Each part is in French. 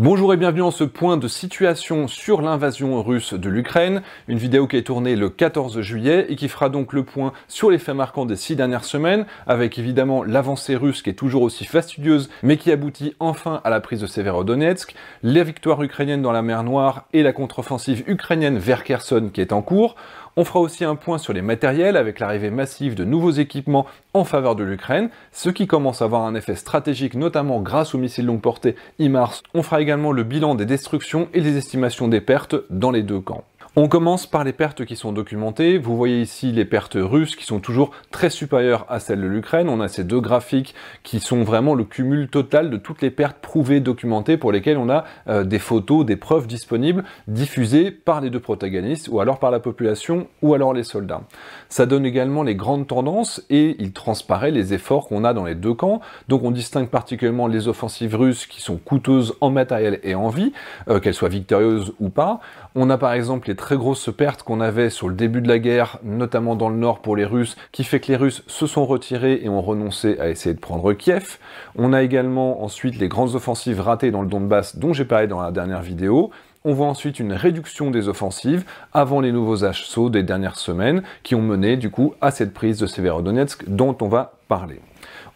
Bonjour et bienvenue en ce point de situation sur l'invasion russe de l'Ukraine, une vidéo qui est tournée le 14 juillet et qui fera donc le point sur les faits marquants des six dernières semaines, avec évidemment l'avancée russe qui est toujours aussi fastidieuse mais qui aboutit enfin à la prise de Severodonetsk, les victoires ukrainiennes dans la mer Noire et la contre-offensive ukrainienne vers Kherson qui est en cours. On fera aussi un point sur les matériels avec l'arrivée massive de nouveaux équipements en faveur de l'Ukraine, ce qui commence à avoir un effet stratégique notamment grâce aux missiles longue portée I-Mars. On fera également le bilan des destructions et les estimations des pertes dans les deux camps. On commence par les pertes qui sont documentées. Vous voyez ici les pertes russes qui sont toujours très supérieures à celles de l'Ukraine. On a ces deux graphiques qui sont vraiment le cumul total de toutes les pertes prouvées, documentées, pour lesquelles on a euh, des photos, des preuves disponibles, diffusées par les deux protagonistes, ou alors par la population, ou alors les soldats. Ça donne également les grandes tendances et il transparaît les efforts qu'on a dans les deux camps. Donc on distingue particulièrement les offensives russes qui sont coûteuses en matériel et en vie, euh, qu'elles soient victorieuses ou pas. On a par exemple les très grosses pertes qu'on avait sur le début de la guerre, notamment dans le nord pour les Russes, qui fait que les Russes se sont retirés et ont renoncé à essayer de prendre Kiev. On a également ensuite les grandes offensives ratées dans le Donbass dont j'ai parlé dans la dernière vidéo. On voit ensuite une réduction des offensives avant les nouveaux assauts des dernières semaines qui ont mené du coup à cette prise de Severodonetsk dont on va parler.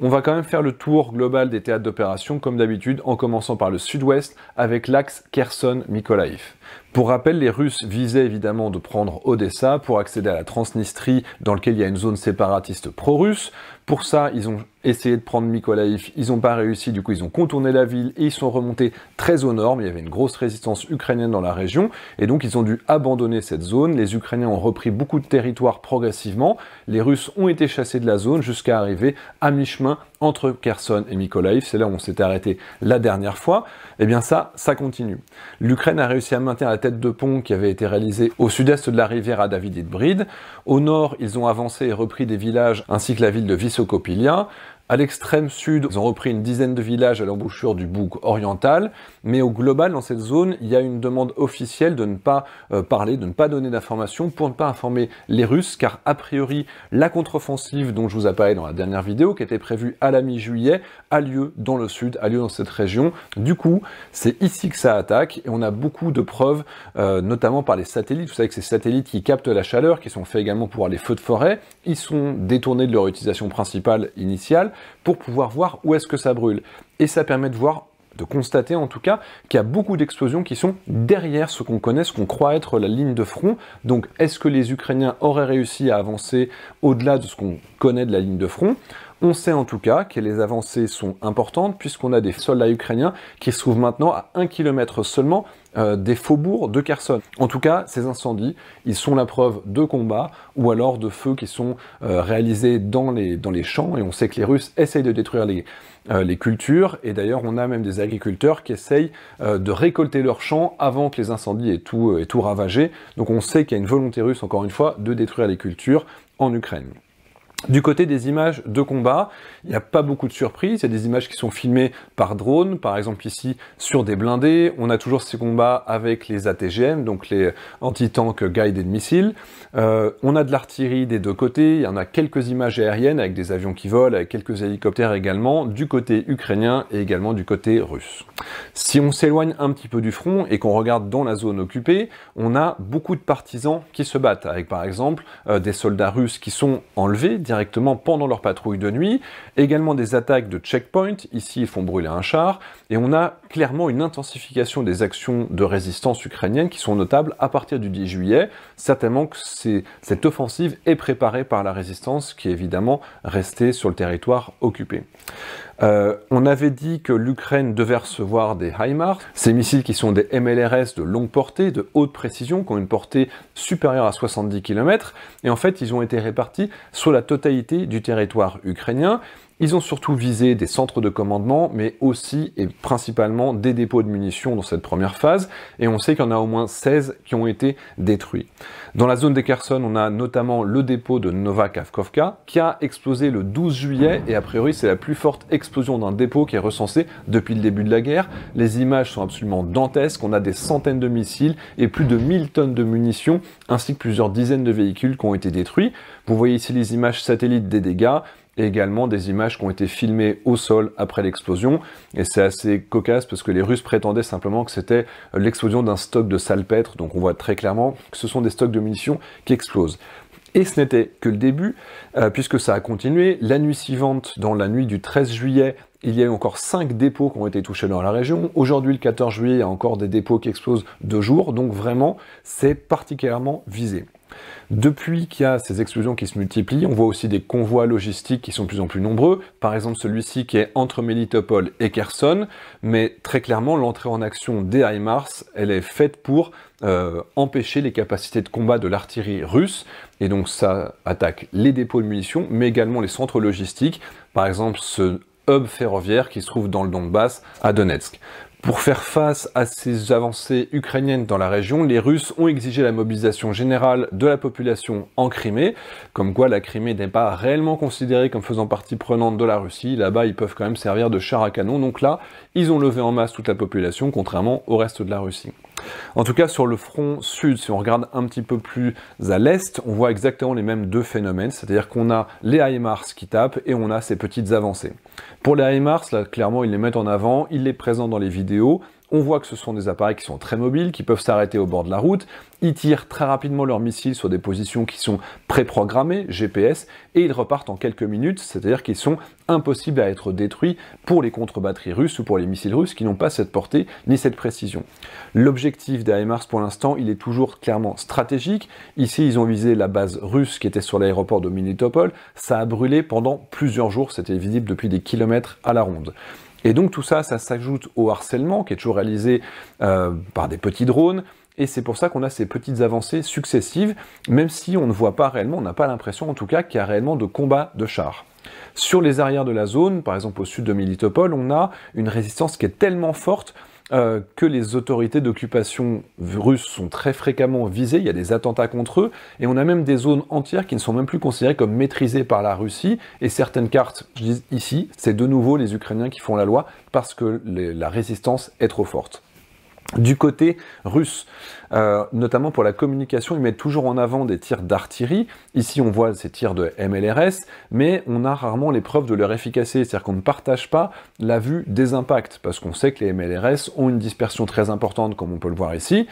On va quand même faire le tour global des théâtres d'opération comme d'habitude en commençant par le sud-ouest avec l'axe Kherson-Mykolaïv. Pour rappel, les Russes visaient évidemment de prendre Odessa pour accéder à la Transnistrie dans laquelle il y a une zone séparatiste pro-russe. Pour ça, ils ont essayé de prendre Mykolaïv, ils n'ont pas réussi, du coup ils ont contourné la ville et ils sont remontés très au nord, mais il y avait une grosse résistance ukrainienne dans la région, et donc ils ont dû abandonner cette zone, les Ukrainiens ont repris beaucoup de territoire progressivement, les Russes ont été chassés de la zone jusqu'à arriver à mi-chemin entre Kherson et Mykolaiv, c'est là où on s'était arrêté la dernière fois, et eh bien ça, ça continue. L'Ukraine a réussi à maintenir la tête de pont qui avait été réalisée au sud-est de la rivière à David Au nord, ils ont avancé et repris des villages ainsi que la ville de Visokopilia. À l'extrême sud, ils ont repris une dizaine de villages à l'embouchure du bouc oriental, mais au global, dans cette zone, il y a une demande officielle de ne pas euh, parler, de ne pas donner d'informations pour ne pas informer les Russes, car a priori, la contre-offensive dont je vous parlé dans la dernière vidéo, qui était prévue à la mi-juillet, a lieu dans le sud, a lieu dans cette région. Du coup, c'est ici que ça attaque, et on a beaucoup de preuves, euh, notamment par les satellites. Vous savez que ces satellites qui captent la chaleur, qui sont faits également pour les feux de forêt, ils sont détournés de leur utilisation principale initiale, pour pouvoir voir où est-ce que ça brûle. Et ça permet de voir de constater en tout cas qu'il y a beaucoup d'explosions qui sont derrière ce qu'on connaît, ce qu'on croit être la ligne de front. Donc est-ce que les Ukrainiens auraient réussi à avancer au-delà de ce qu'on connaît de la ligne de front on sait en tout cas que les avancées sont importantes puisqu'on a des soldats ukrainiens qui se trouvent maintenant à 1 km seulement euh, des faubourgs de Kherson. En tout cas, ces incendies, ils sont la preuve de combats ou alors de feux qui sont euh, réalisés dans les, champs et on sait que les Russes essayent de détruire les, euh, cultures et d'ailleurs on a même des agriculteurs qui essayent de récolter leurs champs avant que les incendies aient tout ravagé. Donc on sait qu'il y a une volonté russe, encore une fois, de détruire les cultures en Ukraine. Du côté des images de combat, il n'y a pas beaucoup de surprises, il y a des images qui sont filmées par drone, par exemple ici sur des blindés, on a toujours ces combats avec les ATGM, donc les anti-tank guided missiles, euh, on a de l'artillerie des deux côtés, il y en a quelques images aériennes avec des avions qui volent, avec quelques hélicoptères également, du côté ukrainien et également du côté russe. Si on s'éloigne un petit peu du front et qu'on regarde dans la zone occupée, on a beaucoup de partisans qui se battent, avec par exemple euh, des soldats russes qui sont enlevés directement pendant leur patrouille de nuit, également des attaques de checkpoint, ici ils font brûler un char, et on a clairement une intensification des actions de résistance ukrainienne qui sont notables à partir du 10 juillet, certainement que cette offensive est préparée par la résistance qui est évidemment restée sur le territoire occupé. Euh, on avait dit que l'Ukraine devait recevoir des HIMARS, ces missiles qui sont des MLRS de longue portée, de haute précision, qui ont une portée supérieure à 70 km, et en fait ils ont été répartis sur la totalité du territoire ukrainien, ils ont surtout visé des centres de commandement, mais aussi et principalement des dépôts de munitions dans cette première phase, et on sait qu'il y en a au moins 16 qui ont été détruits. Dans la zone des Kherson, on a notamment le dépôt de Nova qui a explosé le 12 juillet, et a priori c'est la plus forte explosion d'un dépôt qui est recensé depuis le début de la guerre. Les images sont absolument dantesques, on a des centaines de missiles et plus de 1000 tonnes de munitions, ainsi que plusieurs dizaines de véhicules qui ont été détruits. Vous voyez ici les images satellites des dégâts, également des images qui ont été filmées au sol après l'explosion. Et c'est assez cocasse parce que les Russes prétendaient simplement que c'était l'explosion d'un stock de salpêtre, donc on voit très clairement que ce sont des stocks de munitions qui explosent. Et ce n'était que le début, euh, puisque ça a continué. La nuit suivante, dans la nuit du 13 juillet, il y a eu encore 5 dépôts qui ont été touchés dans la région. Aujourd'hui, le 14 juillet, il y a encore des dépôts qui explosent deux jours. Donc vraiment, c'est particulièrement visé. Depuis qu'il y a ces explosions qui se multiplient, on voit aussi des convois logistiques qui sont de plus en plus nombreux, par exemple celui-ci qui est entre Melitopol et Kherson, mais très clairement l'entrée en action des HIMARS, elle est faite pour euh, empêcher les capacités de combat de l'artillerie russe, et donc ça attaque les dépôts de munitions, mais également les centres logistiques, par exemple ce hub ferroviaire qui se trouve dans le Donbass à Donetsk. Pour faire face à ces avancées ukrainiennes dans la région, les Russes ont exigé la mobilisation générale de la population en Crimée, comme quoi la Crimée n'est pas réellement considérée comme faisant partie prenante de la Russie. Là-bas, ils peuvent quand même servir de char à canon. Donc là, ils ont levé en masse toute la population, contrairement au reste de la Russie. En tout cas, sur le front sud, si on regarde un petit peu plus à l'est, on voit exactement les mêmes deux phénomènes, c'est-à-dire qu'on a les HIMARS qui tapent et on a ces petites avancées. Pour les HIMARS, là, clairement, ils les mettent en avant, ils les présentent dans les vidéos, on voit que ce sont des appareils qui sont très mobiles, qui peuvent s'arrêter au bord de la route. Ils tirent très rapidement leurs missiles sur des positions qui sont préprogrammées, GPS, et ils repartent en quelques minutes, c'est-à-dire qu'ils sont impossibles à être détruits pour les contre-batteries russes ou pour les missiles russes qui n'ont pas cette portée ni cette précision. L'objectif des HIMARS pour l'instant, il est toujours clairement stratégique. Ici, ils ont visé la base russe qui était sur l'aéroport de Minitopol. Ça a brûlé pendant plusieurs jours, c'était visible depuis des kilomètres à la ronde. Et donc tout ça, ça s'ajoute au harcèlement qui est toujours réalisé euh, par des petits drones. Et c'est pour ça qu'on a ces petites avancées successives, même si on ne voit pas réellement, on n'a pas l'impression en tout cas qu'il y a réellement de combat de chars. Sur les arrières de la zone, par exemple au sud de Militopol, on a une résistance qui est tellement forte euh, que les autorités d'occupation russes sont très fréquemment visées, il y a des attentats contre eux, et on a même des zones entières qui ne sont même plus considérées comme maîtrisées par la Russie, et certaines cartes, disent ici, c'est de nouveau les Ukrainiens qui font la loi parce que la résistance est trop forte. Du côté russe, euh, notamment pour la communication, ils mettent toujours en avant des tirs d'artillerie. Ici, on voit ces tirs de MLRS, mais on a rarement les preuves de leur efficacité, c'est-à-dire qu'on ne partage pas la vue des impacts, parce qu'on sait que les MLRS ont une dispersion très importante, comme on peut le voir ici.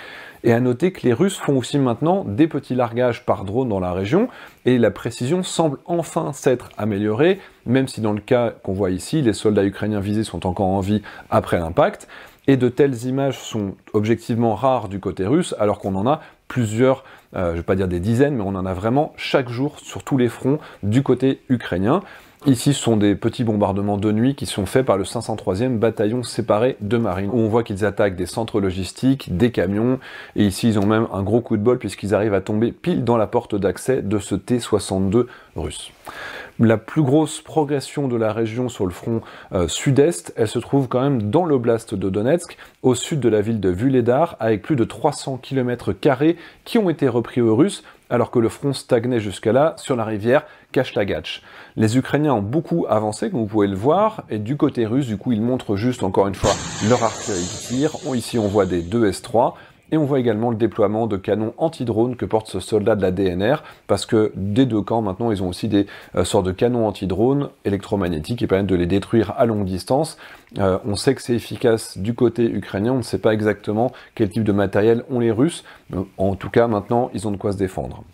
Et à noter que les Russes font aussi maintenant des petits largages par drone dans la région, et la précision semble enfin s'être améliorée, même si dans le cas qu'on voit ici, les soldats ukrainiens visés sont encore en vie après l'impact et de telles images sont objectivement rares du côté russe, alors qu'on en a plusieurs, euh, je ne vais pas dire des dizaines, mais on en a vraiment chaque jour sur tous les fronts du côté ukrainien. Ici, ce sont des petits bombardements de nuit qui sont faits par le 503e bataillon séparé de marine. on voit qu'ils attaquent des centres logistiques, des camions, et ici, ils ont même un gros coup de bol puisqu'ils arrivent à tomber pile dans la porte d'accès de ce T-62 russe. La plus grosse progression de la région sur le front euh, sud-est, elle se trouve quand même dans l'oblast de Donetsk, au sud de la ville de Vuledar, avec plus de 300 km qui ont été repris aux Russes, alors que le front stagnait jusqu'à là sur la rivière Kachlagach. Les Ukrainiens ont beaucoup avancé, comme vous pouvez le voir, et du côté russe, du coup, ils montrent juste encore une fois leur artillerie de tir. Ici, on voit des 2 S3, et on voit également le déploiement de canons anti-drones que porte ce soldat de la DNR, parce que des deux camps maintenant, ils ont aussi des euh, sortes de canons anti-drones électromagnétiques qui permettent de les détruire à longue distance. Euh, on sait que c'est efficace du côté ukrainien, on ne sait pas exactement quel type de matériel ont les Russes. En tout cas, maintenant, ils ont de quoi se défendre.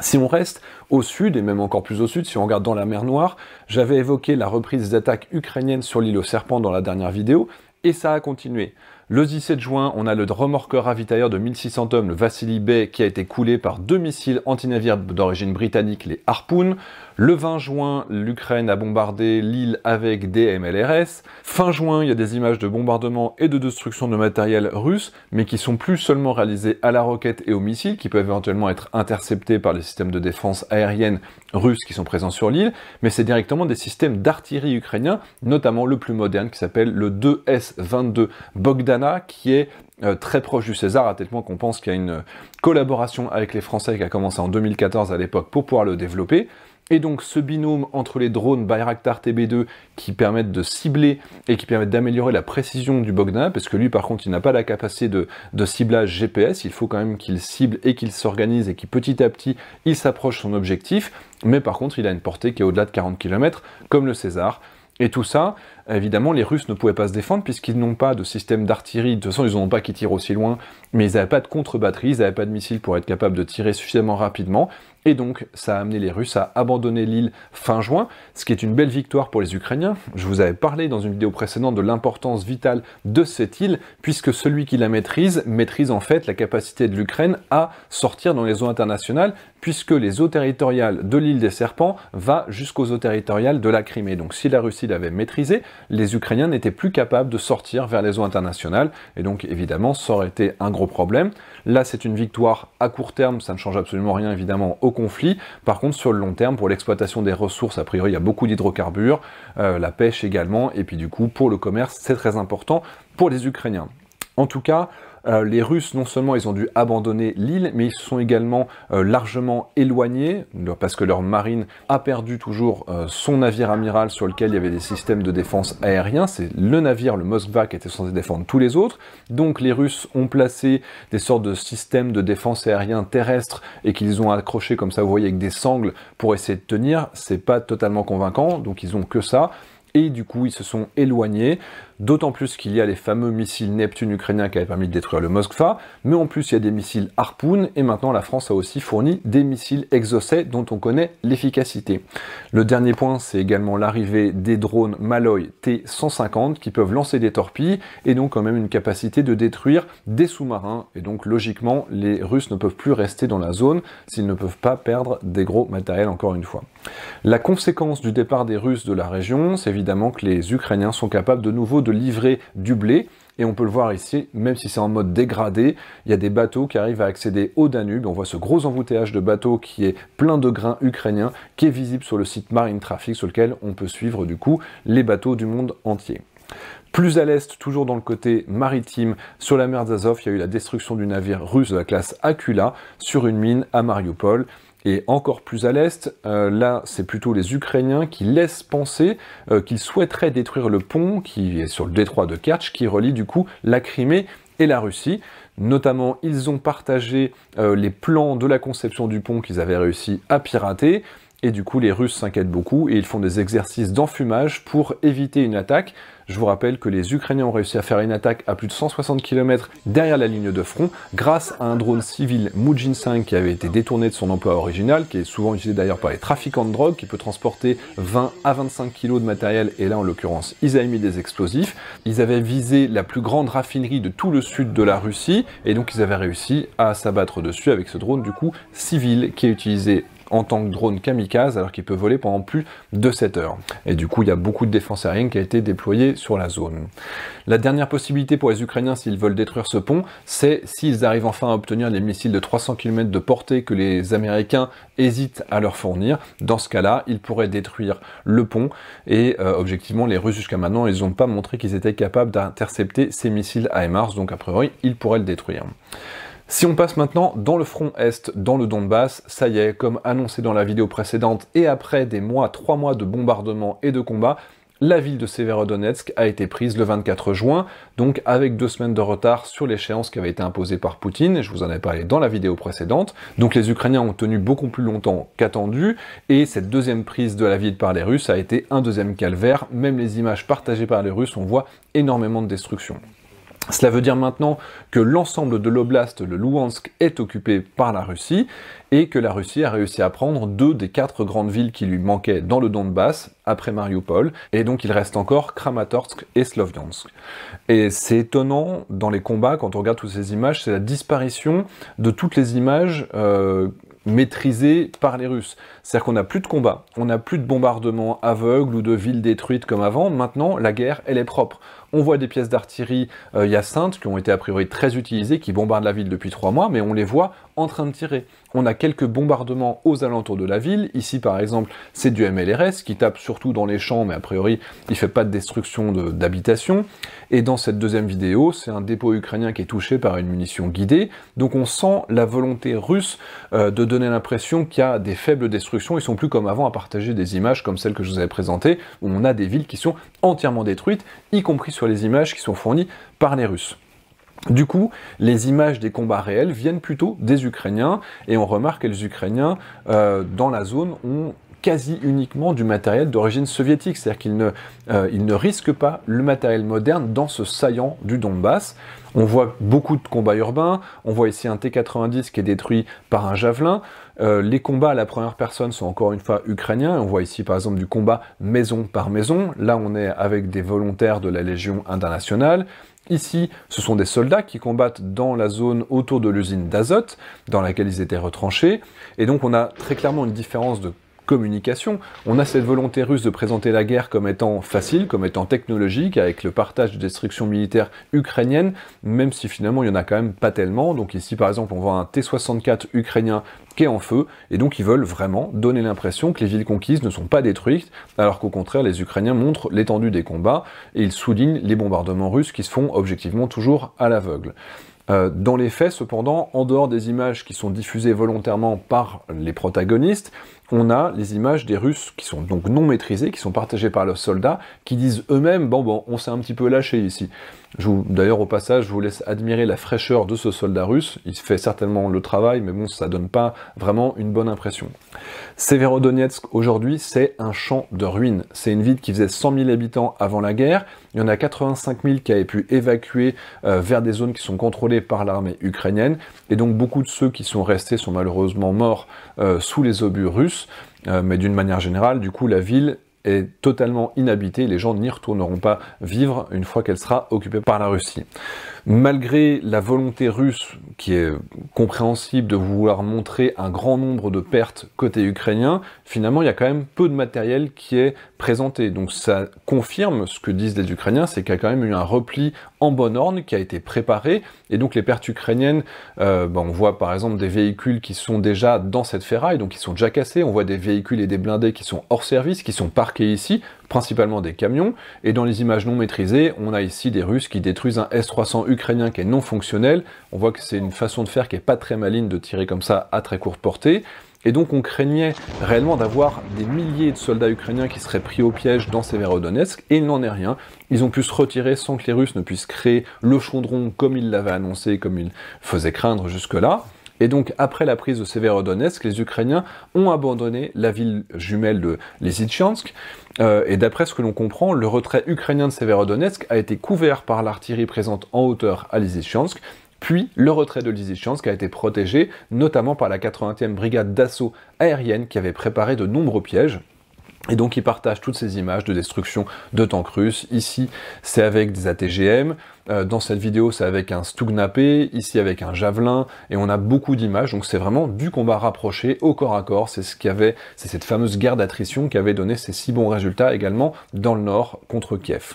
Si on reste au sud, et même encore plus au sud, si on regarde dans la mer Noire, j'avais évoqué la reprise des attaques ukrainiennes sur l'île aux serpents dans la dernière vidéo, et ça a continué. Le 17 juin, on a le remorqueur ravitailleur de 1600 hommes, le Vassili Bay, qui a été coulé par deux missiles antinavires d'origine britannique, les Harpoon. Le 20 juin, l'Ukraine a bombardé l'île avec des MLRS. Fin juin, il y a des images de bombardements et de destruction de matériel russe, mais qui sont plus seulement réalisées à la roquette et aux missiles, qui peuvent éventuellement être interceptés par les systèmes de défense aérienne russes qui sont présents sur l'île, mais c'est directement des systèmes d'artillerie ukrainiens, notamment le plus moderne qui s'appelle le 2S-22 Bogdana, qui est euh, très proche du César, à tel point qu'on pense qu'il y a une collaboration avec les Français qui a commencé en 2014 à l'époque pour pouvoir le développer. Et donc ce binôme entre les drones Bayraktar TB2 qui permettent de cibler et qui permettent d'améliorer la précision du Bogdan, parce que lui par contre il n'a pas la capacité de, ciblage GPS, il faut quand même qu'il cible et qu'il s'organise et qu'il petit à petit il s'approche son objectif, mais par contre il a une portée qui est au-delà de 40 km, comme le César. Et tout ça, évidemment, les Russes ne pouvaient pas se défendre puisqu'ils n'ont pas de système d'artillerie. De toute façon, ils n'ont pas qui tire aussi loin mais ils n'avaient pas de contre-batterie, ils n'avaient pas de missiles pour être capables de tirer suffisamment rapidement, et donc ça a amené les Russes à abandonner l'île fin juin, ce qui est une belle victoire pour les Ukrainiens. Je vous avais parlé dans une vidéo précédente de l'importance vitale de cette île, puisque celui qui la maîtrise maîtrise en fait la capacité de l'Ukraine à sortir dans les eaux internationales, puisque les eaux territoriales de l'île des Serpents va jusqu'aux eaux territoriales de la Crimée. Donc si la Russie l'avait maîtrisée, les Ukrainiens n'étaient plus capables de sortir vers les eaux internationales, et donc évidemment ça aurait été un gros problème. Là, c'est une victoire à court terme, ça ne change absolument rien évidemment au conflit. Par contre, sur le long terme, pour l'exploitation des ressources, a priori, il y a beaucoup d'hydrocarbures, euh, la pêche également, et puis du coup, pour le commerce, c'est très important pour les Ukrainiens. En tout cas, euh, les Russes, non seulement ils ont dû abandonner l'île, mais ils se sont également euh, largement éloignés, parce que leur marine a perdu toujours euh, son navire amiral sur lequel il y avait des systèmes de défense aérien. C'est le navire, le Moskva, qui était censé défendre tous les autres. Donc les Russes ont placé des sortes de systèmes de défense aérien terrestre et qu'ils ont accroché comme ça, vous voyez, avec des sangles pour essayer de tenir. C'est pas totalement convaincant, donc ils ont que ça et du coup ils se sont éloignés d'autant plus qu'il y a les fameux missiles Neptune ukrainiens qui avaient permis de détruire le Moskva, mais en plus il y a des missiles Harpoon, et maintenant la France a aussi fourni des missiles Exocet dont on connaît l'efficacité. Le dernier point, c'est également l'arrivée des drones Maloy T-150 qui peuvent lancer des torpilles, et donc quand même une capacité de détruire des sous-marins, et donc logiquement les Russes ne peuvent plus rester dans la zone s'ils ne peuvent pas perdre des gros matériels encore une fois. La conséquence du départ des Russes de la région, c'est évidemment que les Ukrainiens sont capables de nouveau de de livrer du blé. Et on peut le voir ici, même si c'est en mode dégradé, il y a des bateaux qui arrivent à accéder au Danube. On voit ce gros embouteillage de bateaux qui est plein de grains ukrainiens, qui est visible sur le site Marine Traffic, sur lequel on peut suivre du coup les bateaux du monde entier. Plus à l'est, toujours dans le côté maritime, sur la mer d'Azov, il y a eu la destruction du navire russe de la classe Akula sur une mine à Mariupol. Et encore plus à l'est, euh, là, c'est plutôt les Ukrainiens qui laissent penser euh, qu'ils souhaiteraient détruire le pont qui est sur le détroit de Kerch, qui relie du coup la Crimée et la Russie. Notamment, ils ont partagé euh, les plans de la conception du pont qu'ils avaient réussi à pirater. Et du coup, les Russes s'inquiètent beaucoup et ils font des exercices d'enfumage pour éviter une attaque. Je vous rappelle que les Ukrainiens ont réussi à faire une attaque à plus de 160 km derrière la ligne de front grâce à un drone civil Mujin 5 qui avait été détourné de son emploi original, qui est souvent utilisé d'ailleurs par les trafiquants de drogue, qui peut transporter 20 à 25 kg de matériel, et là en l'occurrence ils avaient mis des explosifs. Ils avaient visé la plus grande raffinerie de tout le sud de la Russie, et donc ils avaient réussi à s'abattre dessus avec ce drone du coup civil qui est utilisé en tant que drone kamikaze alors qu'il peut voler pendant plus de 7 heures. Et du coup, il y a beaucoup de défense aérienne qui a été déployée sur la zone. La dernière possibilité pour les Ukrainiens s'ils veulent détruire ce pont, c'est s'ils arrivent enfin à obtenir les missiles de 300 km de portée que les Américains hésitent à leur fournir. Dans ce cas-là, ils pourraient détruire le pont et euh, objectivement, les Russes jusqu'à maintenant, ils n'ont pas montré qu'ils étaient capables d'intercepter ces missiles à AMRs, donc a priori, ils pourraient le détruire. Si on passe maintenant dans le front Est, dans le Donbass, ça y est, comme annoncé dans la vidéo précédente, et après des mois, trois mois de bombardements et de combats, la ville de Severodonetsk a été prise le 24 juin, donc avec deux semaines de retard sur l'échéance qui avait été imposée par Poutine, je vous en ai parlé dans la vidéo précédente. Donc les Ukrainiens ont tenu beaucoup plus longtemps qu'attendu, et cette deuxième prise de la ville par les Russes a été un deuxième calvaire, même les images partagées par les Russes, on voit énormément de destruction. Cela veut dire maintenant que l'ensemble de l'oblast, le Louhansk, est occupé par la Russie et que la Russie a réussi à prendre deux des quatre grandes villes qui lui manquaient dans le Donbass, après Mariupol, et donc il reste encore Kramatorsk et Sloviansk. Et c'est étonnant dans les combats, quand on regarde toutes ces images, c'est la disparition de toutes les images euh, maîtrisées par les Russes. C'est-à-dire qu'on n'a plus de combats, on n'a plus de bombardements aveugles ou de villes détruites comme avant. Maintenant, la guerre, elle est propre. On voit des pièces d'artillerie euh, qui ont été a priori très utilisées, qui bombardent la ville depuis trois mois, mais on les voit en train de tirer. On a quelques bombardements aux alentours de la ville. Ici, par exemple, c'est du MLRS qui tape surtout dans les champs, mais a priori, il ne fait pas de destruction d'habitation. Et dans cette deuxième vidéo, c'est un dépôt ukrainien qui est touché par une munition guidée. Donc on sent la volonté russe euh, de donner l'impression qu'il y a des faibles destructions. Ils sont plus comme avant à partager des images comme celles que je vous avais présentées, où on a des villes qui sont entièrement détruites, y compris sur les images qui sont fournies par les Russes. Du coup, les images des combats réels viennent plutôt des Ukrainiens, et on remarque que les Ukrainiens, euh, dans la zone, ont quasi uniquement du matériel d'origine soviétique, c'est-à-dire qu'ils ne, euh, ne risquent pas le matériel moderne dans ce saillant du Donbass. On voit beaucoup de combats urbains, on voit ici un T-90 qui est détruit par un javelin, euh, les combats à la première personne sont encore une fois ukrainiens, on voit ici par exemple du combat maison par maison, là on est avec des volontaires de la Légion internationale, Ici, ce sont des soldats qui combattent dans la zone autour de l'usine d'azote, dans laquelle ils étaient retranchés, et donc on a très clairement une différence de communication. On a cette volonté russe de présenter la guerre comme étant facile, comme étant technologique, avec le partage de destruction militaire ukrainienne, même si finalement il n'y en a quand même pas tellement. Donc ici par exemple on voit un T-64 ukrainien qui est en feu, et donc ils veulent vraiment donner l'impression que les villes conquises ne sont pas détruites, alors qu'au contraire les Ukrainiens montrent l'étendue des combats, et ils soulignent les bombardements russes qui se font objectivement toujours à l'aveugle. Euh, dans les faits, cependant, en dehors des images qui sont diffusées volontairement par les protagonistes, on a les images des Russes qui sont donc non maîtrisés, qui sont partagés par leurs soldats, qui disent eux-mêmes bon bon, on s'est un petit peu lâché ici. D'ailleurs au passage, je vous laisse admirer la fraîcheur de ce soldat russe. Il fait certainement le travail, mais bon, ça donne pas vraiment une bonne impression. Severodonetsk aujourd'hui, c'est un champ de ruines. C'est une ville qui faisait 100 000 habitants avant la guerre. Il y en a 85 000 qui avaient pu évacuer euh, vers des zones qui sont contrôlées par l'armée ukrainienne. Et donc beaucoup de ceux qui sont restés sont malheureusement morts euh, sous les obus russes. Euh, mais d'une manière générale, du coup, la ville est totalement inhabitée, les gens n'y retourneront pas vivre une fois qu'elle sera occupée par la Russie. Malgré la volonté russe, qui est compréhensible, de vouloir montrer un grand nombre de pertes côté ukrainien, finalement, il y a quand même peu de matériel qui est présenté. Donc ça confirme ce que disent les Ukrainiens, c'est qu'il y a quand même eu un repli en bonne orne qui a été préparé. Et donc les pertes ukrainiennes, euh, ben, on voit par exemple des véhicules qui sont déjà dans cette ferraille, donc qui sont déjà cassés, on voit des véhicules et des blindés qui sont hors service, qui sont parqués ici, principalement des camions, et dans les images non maîtrisées, on a ici des Russes qui détruisent un S-300 ukrainien qui est non fonctionnel, on voit que c'est une façon de faire qui est pas très maligne de tirer comme ça à très courte portée, et donc on craignait réellement d'avoir des milliers de soldats ukrainiens qui seraient pris au piège dans Séverodonetsk. et il n'en est rien. Ils ont pu se retirer sans que les Russes ne puissent créer le chondron comme ils l'avaient annoncé, comme ils faisaient craindre jusque-là. Et donc, après la prise de Severodonetsk, les Ukrainiens ont abandonné la ville jumelle de Lysychansk euh, et d'après ce que l'on comprend, le retrait ukrainien de Severodonetsk a été couvert par l'artillerie présente en hauteur à Lysychansk, puis le retrait de Lysychansk a été protégé notamment par la 80e brigade d'assaut aérienne qui avait préparé de nombreux pièges. Et donc ils partagent toutes ces images de destruction de tanks russes. Ici, c'est avec des ATGM. Euh, dans cette vidéo, c'est avec un Stugnapé. Ici, avec un Javelin. Et on a beaucoup d'images. Donc c'est vraiment du combat rapproché au corps à corps. C'est ce c'est cette fameuse guerre d'attrition qui avait donné ces si bons résultats également dans le nord contre Kiev.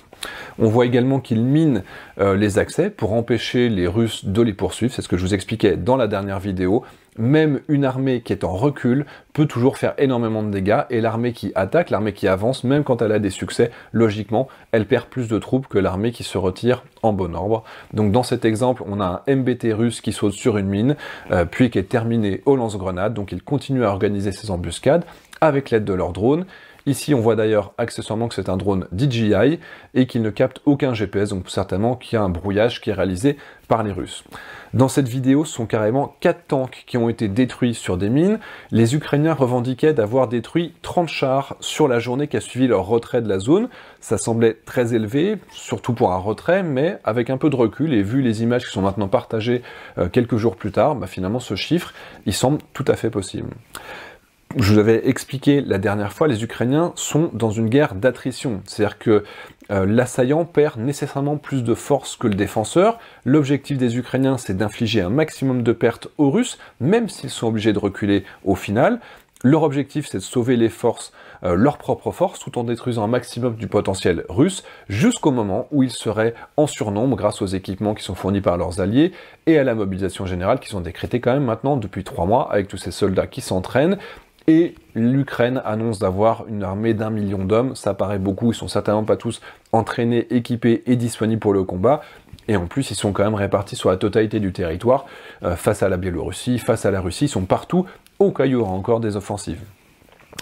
On voit également qu'ils minent euh, les accès pour empêcher les Russes de les poursuivre. C'est ce que je vous expliquais dans la dernière vidéo même une armée qui est en recul peut toujours faire énormément de dégâts et l'armée qui attaque, l'armée qui avance, même quand elle a des succès, logiquement, elle perd plus de troupes que l'armée qui se retire en bon ordre. Donc dans cet exemple, on a un MBT russe qui saute sur une mine, euh, puis qui est terminé au lance-grenade, donc il continue à organiser ses embuscades avec l'aide de leurs drones. Ici, on voit d'ailleurs accessoirement que c'est un drone DJI et qu'il ne capte aucun GPS, donc certainement qu'il y a un brouillage qui est réalisé par les Russes. Dans cette vidéo, ce sont carrément 4 tanks qui ont été détruits sur des mines. Les Ukrainiens revendiquaient d'avoir détruit 30 chars sur la journée qui a suivi leur retrait de la zone. Ça semblait très élevé, surtout pour un retrait, mais avec un peu de recul et vu les images qui sont maintenant partagées euh, quelques jours plus tard, bah finalement ce chiffre, il semble tout à fait possible je vous avais expliqué la dernière fois, les Ukrainiens sont dans une guerre d'attrition. C'est-à-dire que euh, l'assaillant perd nécessairement plus de force que le défenseur. L'objectif des Ukrainiens, c'est d'infliger un maximum de pertes aux Russes, même s'ils sont obligés de reculer au final. Leur objectif, c'est de sauver les forces, euh, leurs propres forces, tout en détruisant un maximum du potentiel russe, jusqu'au moment où ils seraient en surnombre grâce aux équipements qui sont fournis par leurs alliés et à la mobilisation générale qui sont décrétées quand même maintenant depuis trois mois avec tous ces soldats qui s'entraînent et l'Ukraine annonce d'avoir une armée d'un million d'hommes, ça paraît beaucoup, ils sont certainement pas tous entraînés, équipés et disponibles pour le combat, et en plus ils sont quand même répartis sur la totalité du territoire, euh, face à la Biélorussie, face à la Russie, ils sont partout, au cas où il y aura encore des offensives.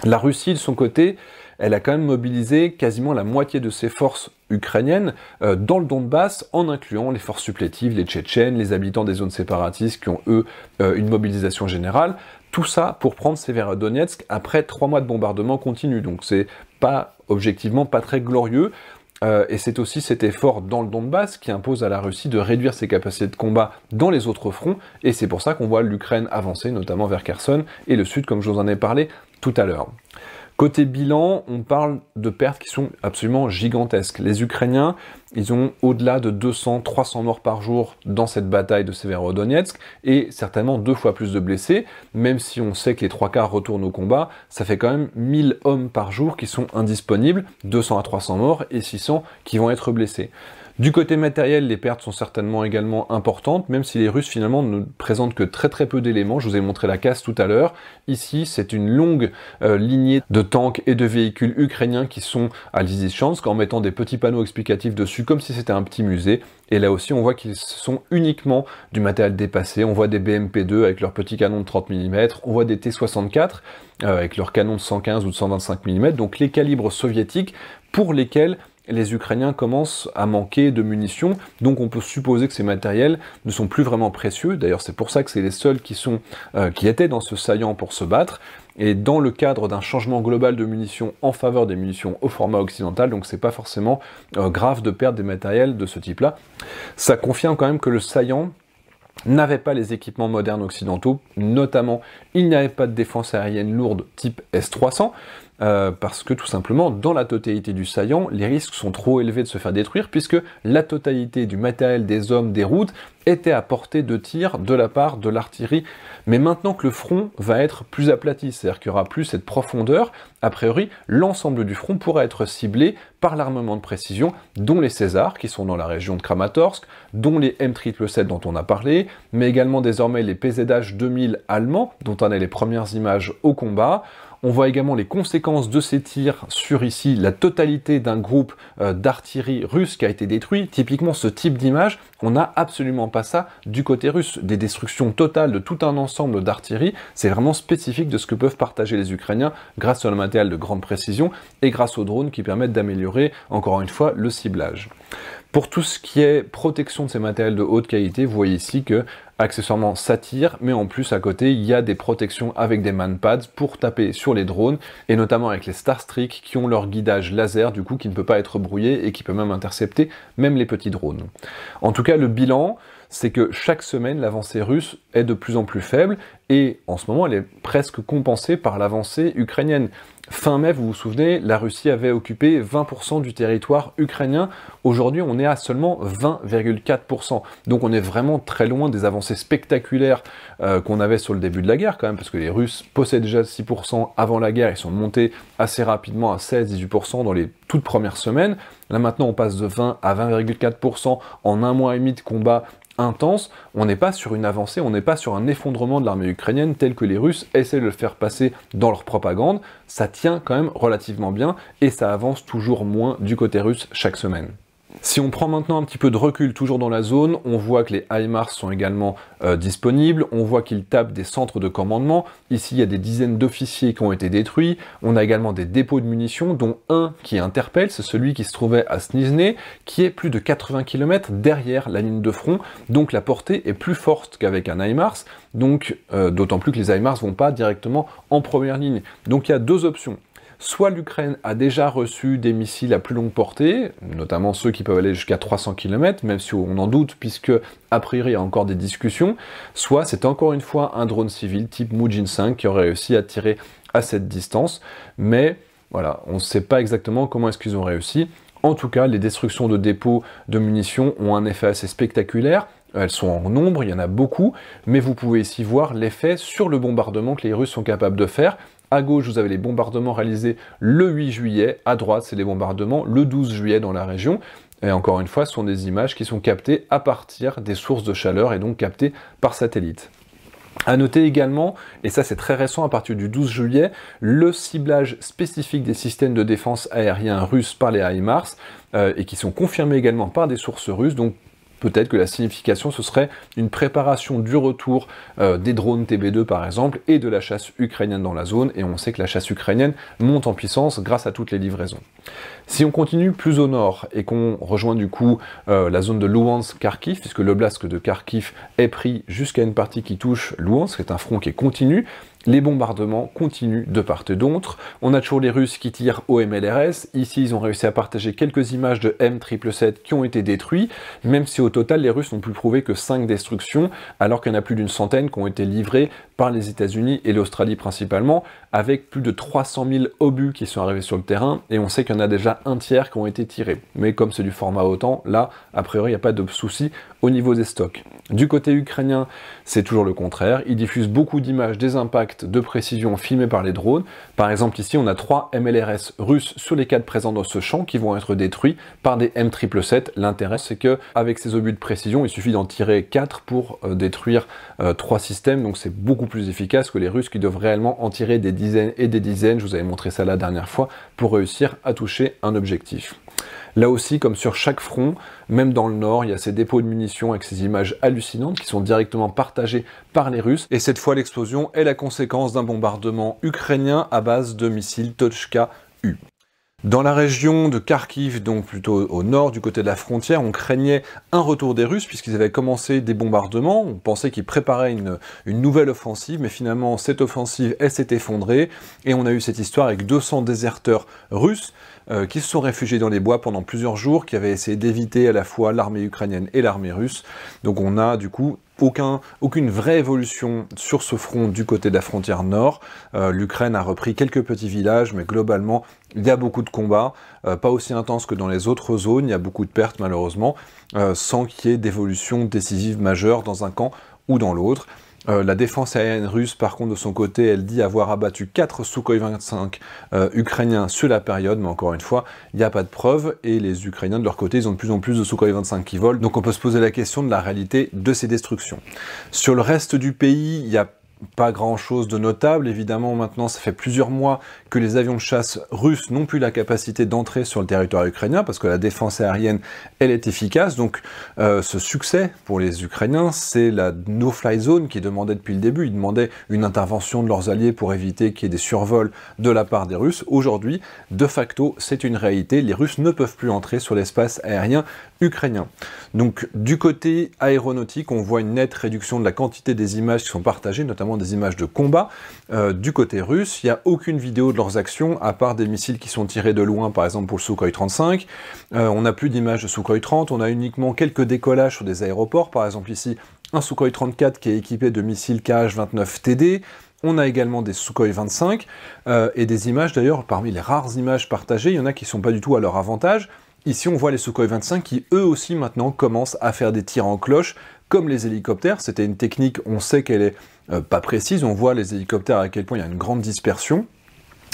La Russie, de son côté, elle a quand même mobilisé quasiment la moitié de ses forces ukrainiennes euh, dans le Donbass, en incluant les forces supplétives, les Tchétchènes, les habitants des zones séparatistes qui ont, eux, euh, une mobilisation générale. Tout ça pour prendre Donetsk après trois mois de bombardement continu. Donc c'est pas objectivement pas très glorieux. Euh, et c'est aussi cet effort dans le Donbass qui impose à la Russie de réduire ses capacités de combat dans les autres fronts, et c'est pour ça qu'on voit l'Ukraine avancer, notamment vers Kherson et le Sud, comme je vous en ai parlé tout à l'heure. Côté bilan, on parle de pertes qui sont absolument gigantesques. Les Ukrainiens, ils ont au-delà de 200, 300 morts par jour dans cette bataille de Severodonetsk et certainement deux fois plus de blessés. Même si on sait que les trois quarts retournent au combat, ça fait quand même 1000 hommes par jour qui sont indisponibles, 200 à 300 morts et 600 qui vont être blessés. Du côté matériel, les pertes sont certainement également importantes, même si les Russes finalement ne présentent que très très peu d'éléments. Je vous ai montré la casse tout à l'heure. Ici, c'est une longue euh, lignée de tanks et de véhicules ukrainiens qui sont à Lysychansk en mettant des petits panneaux explicatifs dessus comme si c'était un petit musée. Et là aussi, on voit qu'ils sont uniquement du matériel dépassé. On voit des BMP-2 avec leurs petits canons de 30 mm, on voit des T-64 euh, avec leurs canons de 115 ou de 125 mm, donc les calibres soviétiques pour lesquels les Ukrainiens commencent à manquer de munitions, donc on peut supposer que ces matériels ne sont plus vraiment précieux. D'ailleurs, c'est pour ça que c'est les seuls qui, sont, euh, qui étaient dans ce saillant pour se battre. Et dans le cadre d'un changement global de munitions en faveur des munitions au format occidental, donc c'est pas forcément euh, grave de perdre des matériels de ce type-là. Ça confirme quand même que le saillant n'avait pas les équipements modernes occidentaux, notamment il n'y avait pas de défense aérienne lourde type S-300, euh, parce que tout simplement, dans la totalité du saillant, les risques sont trop élevés de se faire détruire, puisque la totalité du matériel des hommes des routes était à portée de tir de la part de l'artillerie. Mais maintenant que le front va être plus aplati, c'est-à-dire qu'il y aura plus cette profondeur, a priori, l'ensemble du front pourra être ciblé par l'armement de précision, dont les Césars, qui sont dans la région de Kramatorsk, dont les M777 dont on a parlé, mais également désormais les PZH 2000 allemands, dont on a les premières images au combat, on voit également les conséquences de ces tirs sur ici la totalité d'un groupe euh, d'artillerie russe qui a été détruit. Typiquement ce type d'image, on n'a absolument pas ça du côté russe. Des destructions totales de tout un ensemble d'artillerie, c'est vraiment spécifique de ce que peuvent partager les Ukrainiens grâce à un matériel de grande précision et grâce aux drones qui permettent d'améliorer encore une fois le ciblage. Pour tout ce qui est protection de ces matériels de haute qualité, vous voyez ici que accessoirement ça mais en plus à côté il y a des protections avec des manpads pour taper sur les drones, et notamment avec les Starstreak qui ont leur guidage laser du coup qui ne peut pas être brouillé et qui peut même intercepter même les petits drones. En tout cas le bilan c'est que chaque semaine l'avancée russe est de plus en plus faible et en ce moment elle est presque compensée par l'avancée ukrainienne. Fin mai, vous vous souvenez, la Russie avait occupé 20% du territoire ukrainien. Aujourd'hui, on est à seulement 20,4%. Donc on est vraiment très loin des avancées spectaculaires euh, qu'on avait sur le début de la guerre quand même, parce que les Russes possèdent déjà 6% avant la guerre, ils sont montés assez rapidement à 16-18% dans les toutes premières semaines. Là maintenant, on passe de 20 à 20,4% en un mois et demi de combat intense, on n'est pas sur une avancée, on n'est pas sur un effondrement de l'armée ukrainienne tel que les Russes essaient de le faire passer dans leur propagande, ça tient quand même relativement bien et ça avance toujours moins du côté russe chaque semaine. Si on prend maintenant un petit peu de recul, toujours dans la zone, on voit que les HIMARS sont également euh, disponibles, on voit qu'ils tapent des centres de commandement, ici il y a des dizaines d'officiers qui ont été détruits, on a également des dépôts de munitions, dont un qui interpelle, c'est celui qui se trouvait à Snizne, qui est plus de 80 km derrière la ligne de front, donc la portée est plus forte qu'avec un HIMARS, donc euh, d'autant plus que les HIMARS vont pas directement en première ligne. Donc il y a deux options soit l'Ukraine a déjà reçu des missiles à plus longue portée, notamment ceux qui peuvent aller jusqu'à 300 km, même si on en doute, puisque a priori il y a encore des discussions, soit c'est encore une fois un drone civil type Mujin 5 qui aurait réussi à tirer à cette distance, mais voilà, on ne sait pas exactement comment est-ce qu'ils ont réussi. En tout cas, les destructions de dépôts de munitions ont un effet assez spectaculaire. Elles sont en nombre, il y en a beaucoup, mais vous pouvez ici voir l'effet sur le bombardement que les Russes sont capables de faire. À gauche, vous avez les bombardements réalisés le 8 juillet. À droite, c'est les bombardements le 12 juillet dans la région. Et encore une fois, ce sont des images qui sont captées à partir des sources de chaleur et donc captées par satellite. À noter également, et ça c'est très récent à partir du 12 juillet, le ciblage spécifique des systèmes de défense aérien russes par les HIMARS euh, et qui sont confirmés également par des sources russes. Donc peut-être que la signification, ce serait une préparation du retour euh, des drones TB2 par exemple et de la chasse ukrainienne dans la zone. Et on sait que la chasse ukrainienne monte en puissance grâce à toutes les livraisons. Si on continue plus au nord et qu'on rejoint du coup euh, la zone de Luhansk-Kharkiv, puisque l'oblast de Kharkiv est pris jusqu'à une partie qui touche Luhansk, c'est un front qui est continu, les bombardements continuent de part et d'autre. On a toujours les Russes qui tirent au MLRS. Ici, ils ont réussi à partager quelques images de M777 qui ont été détruits, même si au total, les Russes n'ont pu prouver que 5 destructions, alors qu'il y en a plus d'une centaine qui ont été livrées par les États-Unis et l'Australie principalement avec plus de 300 000 obus qui sont arrivés sur le terrain, et on sait qu'il y en a déjà un tiers qui ont été tirés. Mais comme c'est du format OTAN, là, a priori, il n'y a pas de souci au niveau des stocks. Du côté ukrainien, c'est toujours le contraire. Ils diffusent beaucoup d'images des impacts de précision filmés par les drones. Par exemple, ici, on a trois MLRS russes sur les 4 présents dans ce champ qui vont être détruits par des M777. L'intérêt, c'est que avec ces obus de précision, il suffit d'en tirer 4 pour euh, détruire 3 euh, systèmes, donc c'est beaucoup plus efficace que les Russes qui doivent réellement en tirer des dizaines et des dizaines, je vous avais montré ça la dernière fois, pour réussir à toucher un objectif. Là aussi, comme sur chaque front, même dans le nord, il y a ces dépôts de munitions avec ces images hallucinantes qui sont directement partagées par les Russes. Et cette fois, l'explosion est la conséquence d'un bombardement ukrainien à base de missiles Tochka U. Dans la région de Kharkiv, donc plutôt au nord, du côté de la frontière, on craignait un retour des Russes puisqu'ils avaient commencé des bombardements. On pensait qu'ils préparaient une, nouvelle offensive, mais finalement cette offensive, elle s'est effondrée et on a eu cette histoire avec 200 déserteurs russes euh, qui se sont réfugiés dans les bois pendant plusieurs jours, qui avaient essayé d'éviter à la fois l'armée ukrainienne et l'armée russe. Donc on a du coup aucune vraie évolution sur ce front du côté de la frontière nord. Euh, L'Ukraine a repris quelques petits villages, mais globalement, il y a beaucoup de combats, euh, pas aussi intenses que dans les autres zones, il y a beaucoup de pertes malheureusement, euh, sans qu'il y ait d'évolution décisive majeure dans un camp ou dans l'autre. Euh, la défense aérienne russe, par contre, de son côté, elle dit avoir abattu 4 Sukhoi 25 euh, ukrainiens sur la période, mais encore une fois, il n'y a pas de preuve, et les Ukrainiens, de leur côté, ils ont de plus en plus de Sukhoi 25 qui volent, donc on peut se poser la question de la réalité de ces destructions. Sur le reste du pays, il n'y a pas grand chose de notable. Évidemment, maintenant, ça fait plusieurs mois que les avions de chasse russes n'ont plus la capacité d'entrer sur le territoire ukrainien parce que la défense aérienne, elle est efficace. Donc euh, ce succès pour les Ukrainiens, c'est la no-fly zone qui demandait depuis le début. Ils demandaient une intervention de leurs alliés pour éviter qu'il y ait des survols de la part des Russes. Aujourd'hui, de facto, c'est une réalité. Les Russes ne peuvent plus entrer sur l'espace aérien ukrainien. Donc du côté aéronautique, on voit une nette réduction de la quantité des images qui sont partagées, notamment des images de combat. Euh, du côté russe, il n'y a aucune vidéo de leurs actions, à part des missiles qui sont tirés de loin, par exemple pour le Sukhoi 35. Euh, on n'a plus d'images de Sukhoi 30, on a uniquement quelques décollages sur des aéroports, par exemple ici un Sukhoi 34 qui est équipé de missiles KH-29TD, on a également des Sukhoi 25 euh, et des images d'ailleurs, parmi les rares images partagées, il y en a qui ne sont pas du tout à leur avantage. Ici, on voit les Sukhoi 25 qui eux aussi maintenant commencent à faire des tirs en cloche, comme les hélicoptères. C'était une technique, on sait qu'elle est euh, pas précise, On voit les hélicoptères à quel point il y a une grande dispersion.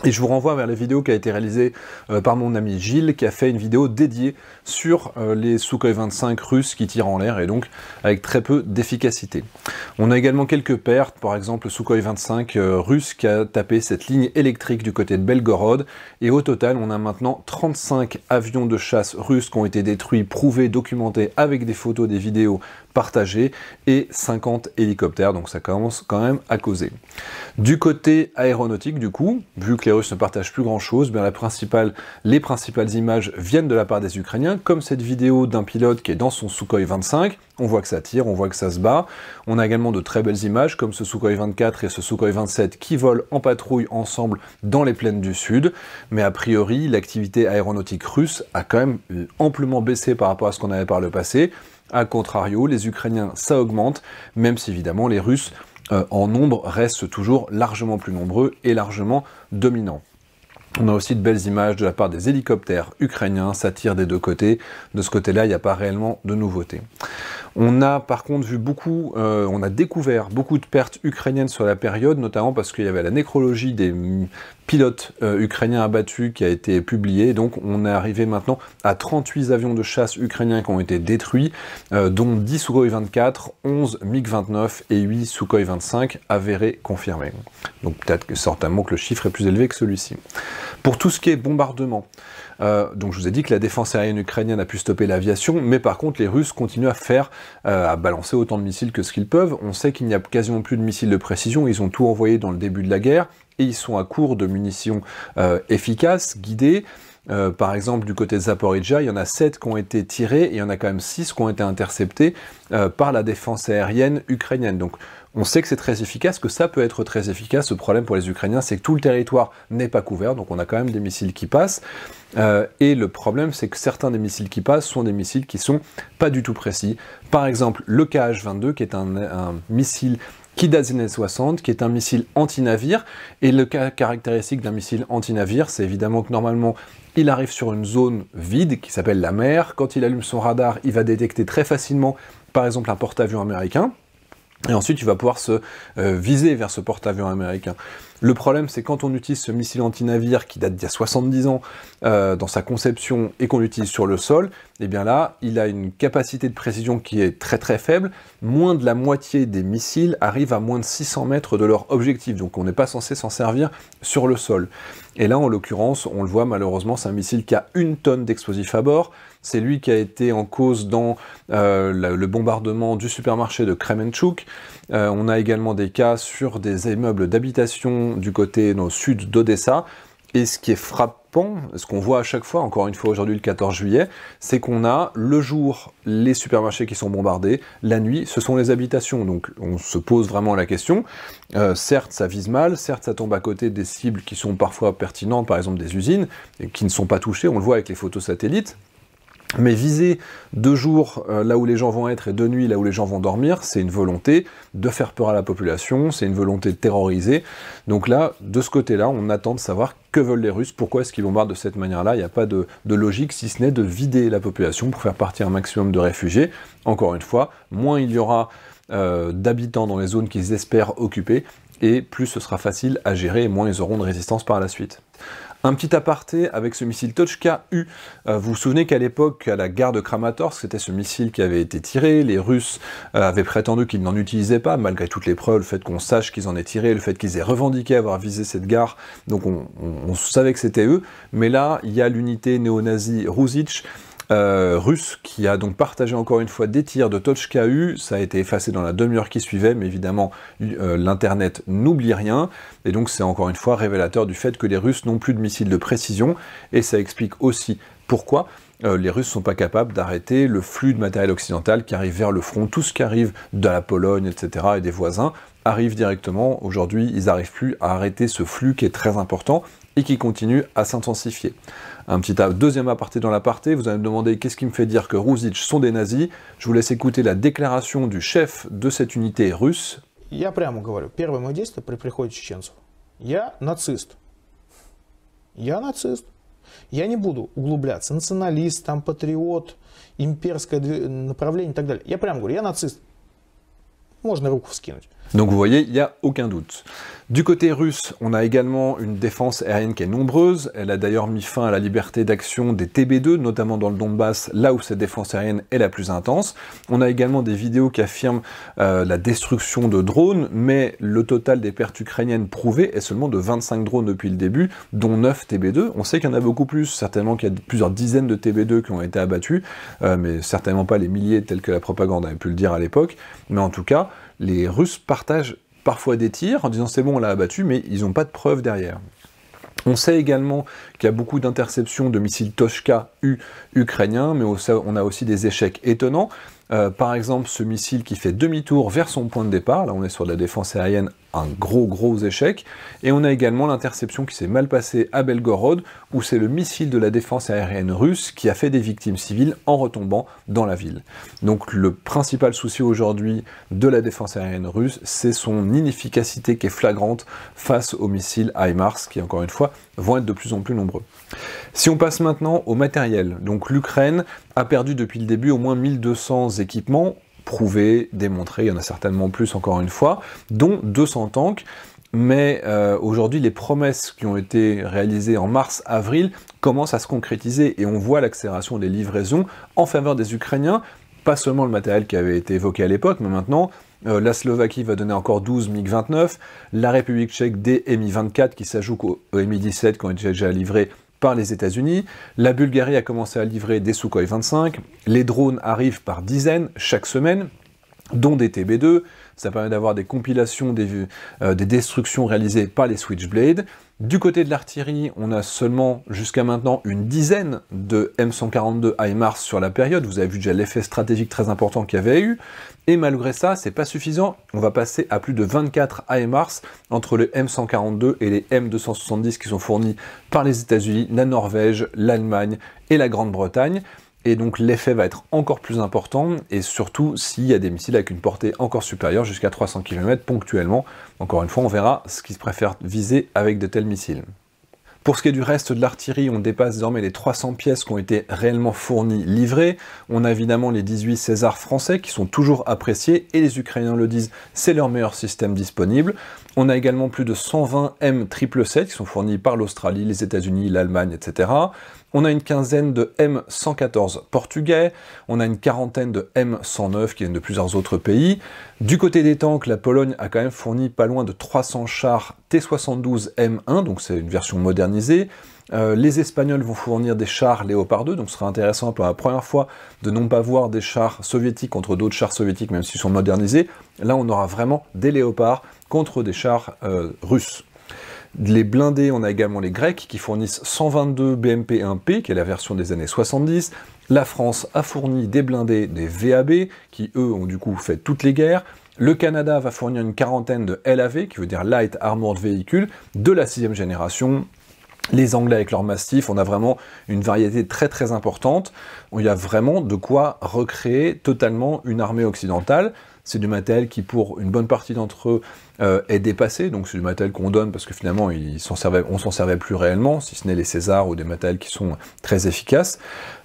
Et je vous renvoie vers la vidéo qui a été réalisée euh, par mon ami Gilles, qui a fait une vidéo dédiée sur euh, les Sukhoi 25 russes qui tirent en l'air et donc avec très peu d'efficacité. On a également quelques pertes, par exemple le Sukhoi 25 russe qui a tapé cette ligne électrique du côté de Belgorod. Et au total, on a maintenant 35 avions de chasse russes qui ont été détruits, prouvés, documentés avec des photos, des vidéos partagé et 50 hélicoptères, donc ça commence quand même à causer. Du côté aéronautique, du coup, vu que les Russes ne partagent plus grand-chose, eh bien principale, les principales images viennent de la part des Ukrainiens, comme cette vidéo d'un pilote qui est dans son Sukhoi 25, on voit que ça tire, on voit que ça se bat. On a également de très belles images comme ce Sukhoi 24 et ce Sukhoi 27 qui volent en patrouille ensemble dans les plaines du Sud. Mais a priori, l'activité aéronautique russe a quand même euh, amplement baissé par rapport à ce qu'on avait par le passé. A contrario, les Ukrainiens, ça augmente, même si évidemment les Russes euh, en nombre restent toujours largement plus nombreux et largement dominants. On a aussi de belles images de la part des hélicoptères ukrainiens, ça tire des deux côtés. De ce côté-là, il n'y a pas réellement de nouveautés. On a par contre vu beaucoup, euh, on a découvert beaucoup de pertes ukrainiennes sur la période, notamment parce qu'il y avait la nécrologie des pilotes euh, ukrainiens abattus qui a été publiée. Donc on est arrivé maintenant à 38 avions de chasse ukrainiens qui ont été détruits, euh, dont 10 Sukhoi 24, 11 MiG-29 et 8 Sukhoi 25 avérés confirmés. Donc peut-être que certainement que le chiffre est plus élevé que celui-ci. Pour tout ce qui est bombardement, euh, donc je vous ai dit que la défense aérienne ukrainienne a pu stopper l'aviation, mais par contre les Russes continuent à faire, euh, à balancer autant de missiles que ce qu'ils peuvent. On sait qu'il n'y a quasiment plus de missiles de précision, ils ont tout envoyé dans le début de la guerre, et ils sont à court de munitions euh, efficaces, guidées. par exemple, du côté de Zaporizhia, il y en a 7 qui ont été tirés et il y en a quand même 6 qui ont été interceptés par la défense aérienne ukrainienne. Donc on sait que c'est très efficace, que ça peut être très efficace. Le problème pour les Ukrainiens, c'est que tout le territoire n'est pas couvert, donc on a quand même des missiles qui passent. Euh, et le problème, c'est que certains des missiles qui passent sont des missiles qui sont pas du tout précis. Par exemple, le KH-22, qui est un, missile qui date 60, qui est un missile anti-navire. Et le cas caractéristique d'un missile anti-navire, c'est évidemment que normalement, il arrive sur une zone vide qui s'appelle la mer. Quand il allume son radar, il va détecter très facilement, par exemple, un porte-avions américain. Et ensuite, il vas pouvoir se euh, viser vers ce porte-avions américain. Le problème, c'est quand on utilise ce missile anti-navire qui date d'il y a 70 ans euh, dans sa conception et qu'on l'utilise sur le sol, eh bien là, il a une capacité de précision qui est très très faible. Moins de la moitié des missiles arrivent à moins de 600 mètres de leur objectif, donc on n'est pas censé s'en servir sur le sol. Et là, en l'occurrence, on le voit malheureusement, c'est un missile qui a une tonne d'explosifs à bord. C'est lui qui a été en cause dans euh, le, bombardement du supermarché de Kremenchuk. Euh, on a également des cas sur des immeubles d'habitation du côté sud d'Odessa. Et ce qui est frappant, ce qu'on voit à chaque fois, encore une fois aujourd'hui le 14 juillet, c'est qu'on a le jour les supermarchés qui sont bombardés, la nuit ce sont les habitations. Donc on se pose vraiment la question. Euh, certes ça vise mal, certes ça tombe à côté des cibles qui sont parfois pertinentes, par exemple des usines, qui ne sont pas touchées, on le voit avec les photos satellites, mais viser deux jours euh, là où les gens vont être et deux nuits là où les gens vont dormir, c'est une volonté de faire peur à la population, c'est une volonté de terroriser. Donc là, de ce côté-là, on attend de savoir que veulent les Russes, pourquoi est-ce qu'ils bombardent de cette manière-là. Il n'y a pas de, logique si ce n'est de vider la population pour faire partir un maximum de réfugiés. Encore une fois, moins il y aura euh, d'habitants dans les zones qu'ils espèrent occuper, et plus ce sera facile à gérer et moins ils auront de résistance par la suite. Un petit aparté avec ce missile Tochka U. Euh, vous vous souvenez qu'à l'époque, à la gare de Kramatorsk, c'était ce missile qui avait été tiré. Les Russes euh, avaient prétendu qu'ils n'en utilisaient pas, malgré toutes les preuves, le fait qu'on sache qu'ils en aient tiré, le fait qu'ils aient revendiqué avoir visé cette gare. Donc on, savait que c'était eux. Mais là, il y a l'unité néo-nazie Ruzic. Euh, russe qui a donc partagé encore une fois des tirs de Touch u Ça a été effacé dans la demi-heure qui suivait, mais évidemment, euh, l'Internet n'oublie rien. Et donc, c'est encore une fois révélateur du fait que les Russes n'ont plus de missiles de précision. Et ça explique aussi pourquoi euh, les Russes ne sont pas capables d'arrêter le flux de matériel occidental qui arrive vers le front. Tout ce qui arrive de la Pologne, etc., et des voisins, arrive directement. Aujourd'hui, ils n'arrivent plus à arrêter ce flux qui est très important et qui continue à s'intensifier. Un petit deuxième aparté dans l'aparté, vous allez me demander qu'est-ce qui me fait dire que Ruzic sont des nazis. Je vous laisse écouter la déclaration du chef de cette unité russe. Я прямо говорю, первое мое действие при приходе чеченцев. Я нацист. Я нацист. Я не буду углубляться. Националист, там, патриот, имперское направление и так далее. Я прямо говорю, я нацист. Можно руку вскинуть. Donc vous voyez, il n'y a aucun doute. Du côté russe, on a également une défense aérienne qui est nombreuse. Elle a d'ailleurs mis fin à la liberté d'action des TB2, notamment dans le Donbass, là où cette défense aérienne est la plus intense. On a également des vidéos qui affirment euh, la destruction de drones, mais le total des pertes ukrainiennes prouvées est seulement de 25 drones depuis le début, dont 9 TB2. On sait qu'il y en a beaucoup plus, certainement qu'il y a plusieurs dizaines de TB2 qui ont été abattus, euh, mais certainement pas les milliers tels que la propagande avait pu le dire à l'époque. Mais en tout cas, les Russes partagent parfois des tirs en disant c'est bon, on l'a abattu, mais ils n'ont pas de preuves derrière. On sait également qu'il y a beaucoup d'interceptions de missiles Toshka U ukrainiens, mais on a aussi des échecs étonnants. Euh, par exemple, ce missile qui fait demi-tour vers son point de départ, là on est sur de la défense aérienne un gros gros échec. Et on a également l'interception qui s'est mal passée à Belgorod, où c'est le missile de la défense aérienne russe qui a fait des victimes civiles en retombant dans la ville. Donc le principal souci aujourd'hui de la défense aérienne russe, c'est son inefficacité qui est flagrante face aux missiles HIMARS, qui encore une fois vont être de plus en plus nombreux. Si on passe maintenant au matériel, donc l'Ukraine a perdu depuis le début au moins 1200 équipements, prouvé, démontré, il y en a certainement plus encore une fois, dont 200 tanks. Mais euh, aujourd'hui, les promesses qui ont été réalisées en mars-avril commencent à se concrétiser et on voit l'accélération des livraisons en faveur des Ukrainiens, pas seulement le matériel qui avait été évoqué à l'époque, mais maintenant, euh, la Slovaquie va donner encore 12 MiG-29, la République tchèque des Mi-24 qui s'ajoute aux Mi-17 qui ont été déjà livré par les États-Unis, la Bulgarie a commencé à livrer des Sukhoi 25, les drones arrivent par dizaines chaque semaine, dont des TB2, ça permet d'avoir des compilations des, euh, des destructions réalisées par les Switchblade, du côté de l'artillerie, on a seulement jusqu'à maintenant une dizaine de M142 HIMARS sur la période. Vous avez vu déjà l'effet stratégique très important qu'il y avait eu. Et malgré ça, c'est pas suffisant. On va passer à plus de 24 HIMARS entre les M142 et les M270 qui sont fournis par les États-Unis, la Norvège, l'Allemagne et la Grande-Bretagne et donc l'effet va être encore plus important, et surtout s'il y a des missiles avec une portée encore supérieure, jusqu'à 300 km ponctuellement. Encore une fois, on verra ce qu'ils préfèrent viser avec de tels missiles. Pour ce qui est du reste de l'artillerie, on dépasse désormais les 300 pièces qui ont été réellement fournies, livrées. On a évidemment les 18 César français qui sont toujours appréciés et les Ukrainiens le disent, c'est leur meilleur système disponible. On a également plus de 120 M777 qui sont fournis par l'Australie, les États-Unis, l'Allemagne, etc. On a une quinzaine de M114 portugais, on a une quarantaine de M109 qui viennent de plusieurs autres pays. Du côté des tanks, la Pologne a quand même fourni pas loin de 300 chars T72 M1, donc c'est une version modernisée. Euh, les Espagnols vont fournir des chars Léopard 2, donc ce sera intéressant pour la première fois de non pas voir des chars soviétiques contre d'autres chars soviétiques, même s'ils sont modernisés. Là, on aura vraiment des Léopards, contre des chars euh, russes. Les blindés, on a également les Grecs qui fournissent 122 BMP-1P, qui est la version des années 70. La France a fourni des blindés des VAB, qui eux ont du coup fait toutes les guerres. Le Canada va fournir une quarantaine de LAV, qui veut dire Light Armored Vehicle, de la sixième génération, les Anglais avec leurs mastif, on a vraiment une variété très très importante. Il y a vraiment de quoi recréer totalement une armée occidentale c'est du matériel qui, pour une bonne partie d'entre eux, euh, est dépassé. Donc, c'est du matériel qu'on donne parce que finalement, ils ne on s'en servait plus réellement, si ce n'est les Césars ou des matériels qui sont très efficaces.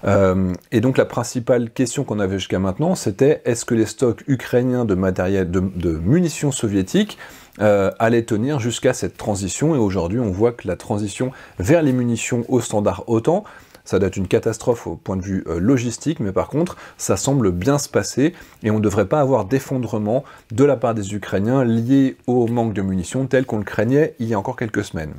Euh, et donc, la principale question qu'on avait jusqu'à maintenant, c'était est-ce que les stocks ukrainiens de matériel, de, munitions soviétiques, euh, allaient tenir jusqu'à cette transition. Et aujourd'hui, on voit que la transition vers les munitions au standard OTAN ça doit être une catastrophe au point de vue euh, logistique, mais par contre, ça semble bien se passer et on ne devrait pas avoir d'effondrement de la part des Ukrainiens lié au manque de munitions tel qu'on le craignait il y a encore quelques semaines.